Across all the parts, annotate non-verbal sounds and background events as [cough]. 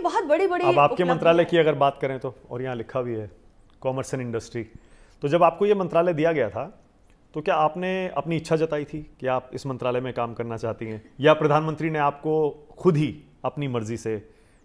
बहुत बड़ी बड़ी अब आपके मंत्रालय की अगर बात करें तो और यहाँ लिखा भी है कॉमर्स एंड इंडस्ट्री तो जब आपको ये मंत्रालय दिया गया था तो क्या आपने अपनी इच्छा जताई थी कि आप इस मंत्रालय में काम करना चाहती हैं या प्रधानमंत्री ने आपको खुद ही अपनी मर्जी से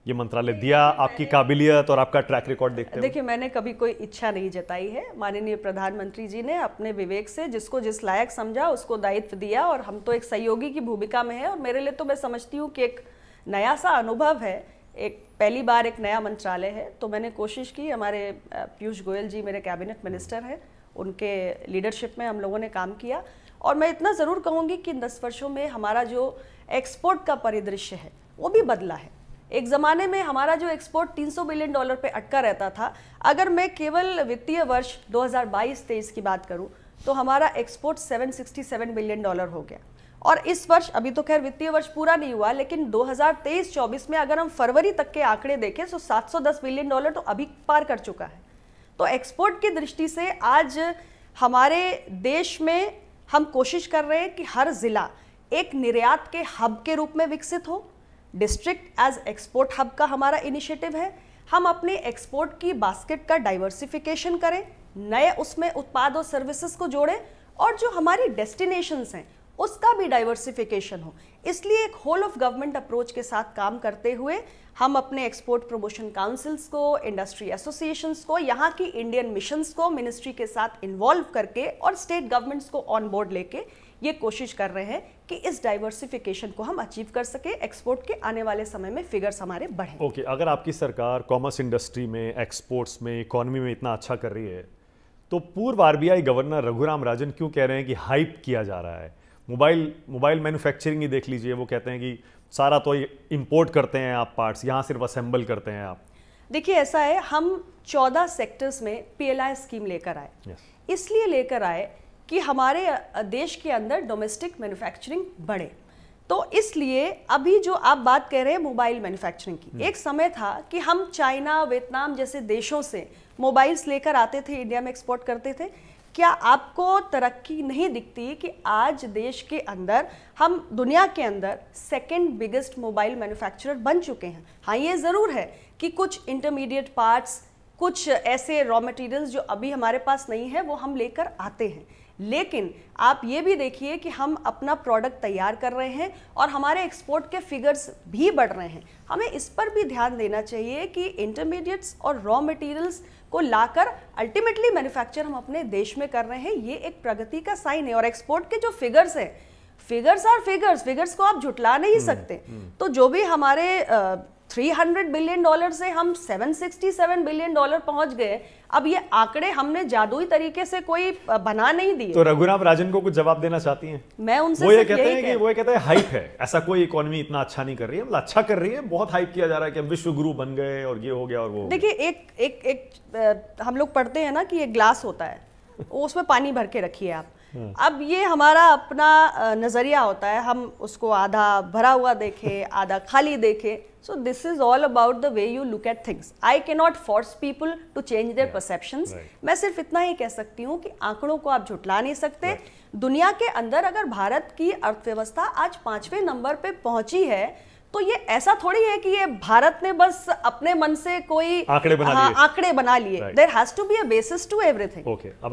ये मंत्रालय दिया आपकी काबिलियत और आपका ट्रैक रिकॉर्ड देखते देखिए मैंने कभी कोई इच्छा नहीं जताई है माननीय प्रधानमंत्री जी ने अपने विवेक से जिसको जिस लायक समझा उसको दायित्व दिया और हम तो एक सहयोगी की भूमिका में है और मेरे लिए तो मैं समझती हूँ कि एक नया सा अनुभव है एक पहली बार एक नया मंत्रालय है तो मैंने कोशिश की हमारे पीयूष गोयल जी मेरे कैबिनेट मिनिस्टर हैं उनके लीडरशिप में हम लोगों ने काम किया और मैं इतना ज़रूर कहूँगी कि इन दस वर्षों में हमारा जो एक्सपोर्ट का परिदृश्य है वो भी बदला है एक ज़माने में हमारा जो एक्सपोर्ट 300 बिलियन डॉलर पे अटका रहता था अगर मैं केवल वित्तीय वर्ष 2022-23 की बात करूं तो हमारा एक्सपोर्ट 767 बिलियन डॉलर हो गया और इस वर्ष अभी तो खैर वित्तीय वर्ष पूरा नहीं हुआ लेकिन 2023-24 में अगर हम फरवरी तक के आंकड़े देखें तो 710 बिलियन डॉलर तो अभी पार कर चुका है तो एक्सपोर्ट की दृष्टि से आज हमारे देश में हम कोशिश कर रहे हैं कि हर ज़िला एक निर्यात के हब के रूप में विकसित हो डिस्ट्रिक्ट एज एक्सपोर्ट हब का हमारा इनिशिएटिव है हम अपने एक्सपोर्ट की बास्केट का डाइवर्सिफिकेशन करें नए उसमें उत्पाद और सर्विसेज को जोड़ें और जो हमारी डेस्टिनेशंस हैं उसका भी डाइवर्सिफिकेशन हो इसलिए एक होल ऑफ गवर्नमेंट अप्रोच के साथ काम करते हुए हम अपने एक्सपोर्ट प्रमोशन काउंसिल्स को इंडस्ट्री एसोसिएशंस को यहाँ की इंडियन मिशंस को मिनिस्ट्री के साथ इन्वॉल्व करके और स्टेट गवर्नमेंट्स को ऑन बोर्ड लेके ये कोशिश कर रहे हैं कि इस डाइवर्सिफिकेशन को हम अचीव कर सके एक्सपोर्ट के आने वाले समय में फिगर्स हमारे बढ़े ओके okay, अगर आपकी सरकार कॉमर्स इंडस्ट्री में एक्सपोर्ट्स में इकोनॉमी में इतना अच्छा कर रही है तो पूर्व आरबीआई गवर्नर रघुराम राजन क्यों कह रहे हैं कि हाइप किया जा रहा है मोबाइल मोबाइल मैन्युफैक्चरिंग ही देख लीजिए वो कहते हैं कि सारा तो इम्पोर्ट करते हैं आप पार्ट्स यहाँ सिर्फ असेंबल करते हैं आप देखिए ऐसा है हम चौदह सेक्टर्स में पी स्कीम लेकर आए इसलिए लेकर आए कि हमारे देश के अंदर डोमेस्टिक मैन्युफैक्चरिंग बढ़े तो इसलिए अभी जो आप बात कह रहे हैं मोबाइल मैन्युफैक्चरिंग की hmm. एक समय था कि हम चाइना वियतनाम जैसे देशों से मोबाइल्स लेकर आते थे इंडिया में एक्सपोर्ट करते थे क्या आपको तरक्की नहीं दिखती कि आज देश के अंदर हम दुनिया के अंदर सेकेंड बिगेस्ट मोबाइल मैन्युफैक्चरर बन चुके हैं हाँ ये ज़रूर है कि कुछ इंटरमीडिएट पार्ट्स कुछ ऐसे रॉ मटेरियल्स जो अभी हमारे पास नहीं है वो हम लेकर आते हैं लेकिन आप ये भी देखिए कि हम अपना प्रोडक्ट तैयार कर रहे हैं और हमारे एक्सपोर्ट के फिगर्स भी बढ़ रहे हैं हमें इस पर भी ध्यान देना चाहिए कि इंटरमीडिएट्स और रॉ मटेरियल्स को लाकर अल्टीमेटली मैन्युफैक्चर हम अपने देश में कर रहे हैं ये एक प्रगति का साइन है और एक्सपोर्ट के जो फिगर्स हैं फिगर्स आर फिगर्स फिगर्स को आप झुटला नहीं हम्म, सकते हम्म। तो जो भी हमारे 300 बिलियन डॉलर से हम 767 बिलियन डॉलर पहुंच गए अब ये आंकड़े हमने जादुई तरीके से कोई बना नहीं दिए तो रघुनाथ राजन को कुछ जवाब देना चाहती हैं मैं उनसे वो ये कहते हैं कि वो ये कहते हैं हाइप है ऐसा कोई इकोनॉमी इतना अच्छा नहीं कर रही है मतलब अच्छा कर रही है बहुत हाइप किया जा रहा है कि हम विश्व गुरु बन गए और ये हो गया और वो देखिए एक एक एक हम लोग पढ़ते हैं ना कि एक ग्लास होता है [laughs] उसमें पानी भर के रखिए आप हम्म। अब ये हमारा अपना नज़रिया होता है हम उसको आधा भरा हुआ देखें आधा खाली देखें so this is all about the way you look at things I can not force people to change their perception मैं सिर्फ इतना ही कह सकती हूँ कि आंकड़ों को आप झुटला नहीं सकते right. दुनिया के अंदर अगर भारत की अर्थव्यवस्था आज पाँचवें नंबर पे पहुंची है तो ये ऐसा थोड़ी है कि ये भारत ने बस अपने मन से कोई आंकड़े बना हाँ, लिए there has to be a basis to everything